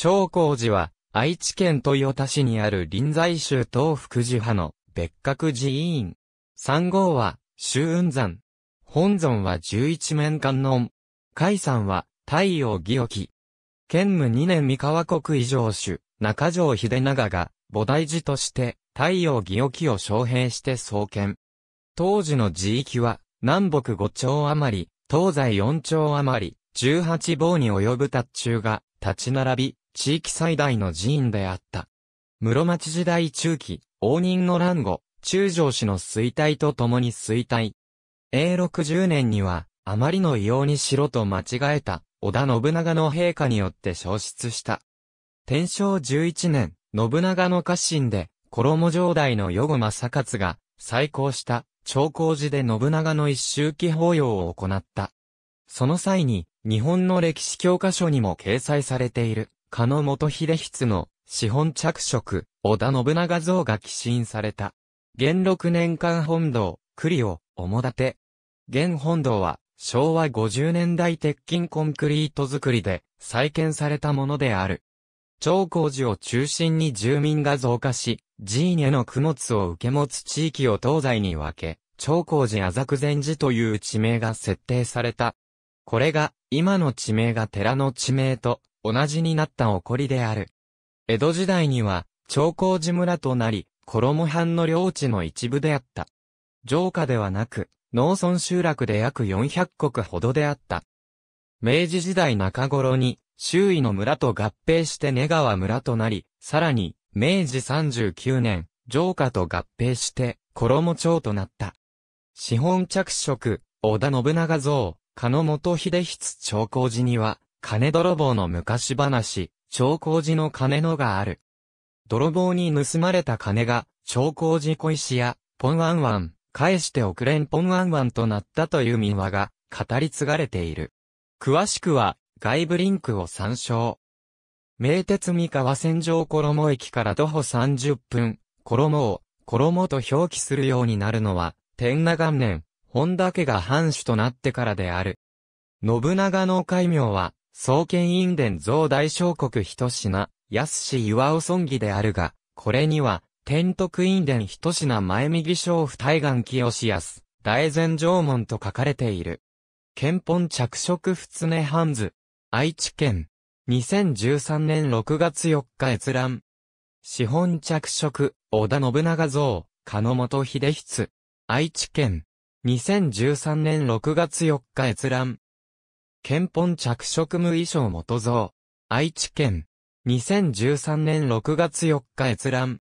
長光寺は、愛知県豊田市にある臨済宗東福寺派の別格寺院。三号は、周雲山。本尊は十一面観音。海山は、太陽義沖。県務二年三河国異常主、中条秀長が、菩提寺として、太陽義沖を招聘して創建。当時の寺域は、南北五丁余り、東西四丁余り、十八坊に及ぶ達中が、立ち並び、地域最大の寺院であった。室町時代中期、応仁の乱後、中条氏の衰退とともに衰退。永禄十年には、あまりの異様に城と間違えた、織田信長の陛下によって消失した。天正十一年、信長の家臣で、衣城代の余後正勝が、再興した、長光寺で信長の一周期法要を行った。その際に、日本の歴史教科書にも掲載されている。加野元秀筆の資本着色、織田信長像が寄進された。元禄年間本堂、栗を、主立て。現本堂は、昭和50年代鉄筋コンクリート作りで、再建されたものである。長光寺を中心に住民が増加し、寺院への供物を受け持つ地域を東西に分け、長光寺麻く禅寺という地名が設定された。これが、今の地名が寺の地名と同じになった起こりである。江戸時代には、長光寺村となり、衣藩の領地の一部であった。城下ではなく、農村集落で約400国ほどであった。明治時代中頃に、周囲の村と合併して根川村となり、さらに、明治39年、城下と合併して、衣町となった。資本着色、織田信長像、鹿野元秀筆長光寺には、金泥棒の昔話、長光寺の金のがある。泥棒に盗まれた金が、長光寺小石や、ポンワンワン、返しておくれんポンワンワンとなったという民話が、語り継がれている。詳しくは、外部リンクを参照。名鉄三河線上衣駅から徒歩30分、衣を、衣と表記するようになるのは、天那元年、本田家が藩主となってからである。信長の戒名は、創建院伝増大小国一品、安氏岩尾尊義であるが、これには、天徳院伝一品前右小不対岸清安、大前城門と書かれている。憲本着色不常ハンズ、愛知県、2013年6月4日閲覧。資本着色、織田信長像、野本秀筆。愛知県、2013年6月4日閲覧。憲本着色無衣装元像。愛知県。2013年6月4日閲覧。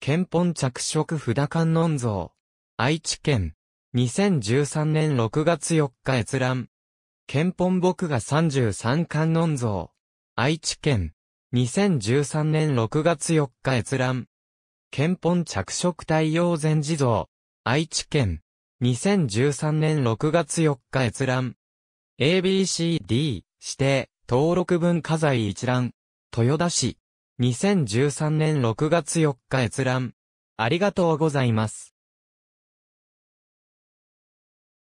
憲本着色札観音像。愛知県。2013年6月4日閲覧。憲本僕が33観音像。愛知県。2013年6月4日閲覧。憲本着色太陽禅寺像。愛知県。2013年6月4日閲覧。ABCD 指定登録文化財一覧豊田市2013年6月4日閲覧ありがとうございます。